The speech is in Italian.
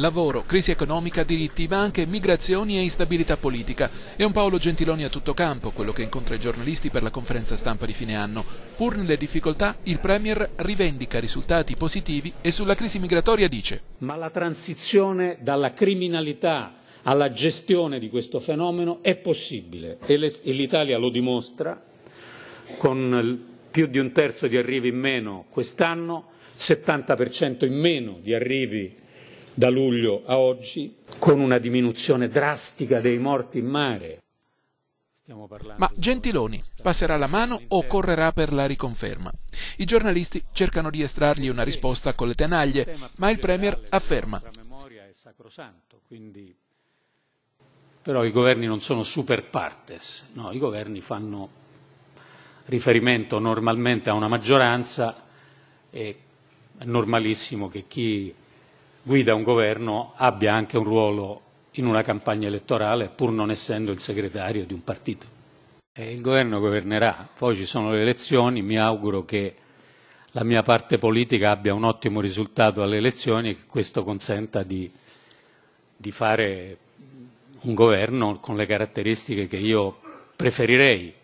lavoro, crisi economica, diritti, ma anche migrazioni e instabilità politica. È un Paolo Gentiloni a tutto campo, quello che incontra i giornalisti per la conferenza stampa di fine anno. Pur nelle difficoltà, il Premier rivendica risultati positivi e sulla crisi migratoria dice Ma la transizione dalla criminalità alla gestione di questo fenomeno è possibile e l'Italia lo dimostra con più di un terzo di arrivi in meno quest'anno, 70% in meno di arrivi da luglio a oggi, con una diminuzione drastica dei morti in mare. Ma Gentiloni passerà la mano o correrà per la riconferma? I giornalisti cercano di estrargli una risposta con le tenaglie, ma il Premier afferma. Però i governi non sono super partes, no, i governi fanno riferimento normalmente a una maggioranza e è normalissimo che chi guida un governo abbia anche un ruolo in una campagna elettorale pur non essendo il segretario di un partito. E il governo governerà, poi ci sono le elezioni, mi auguro che la mia parte politica abbia un ottimo risultato alle elezioni e che questo consenta di, di fare un governo con le caratteristiche che io preferirei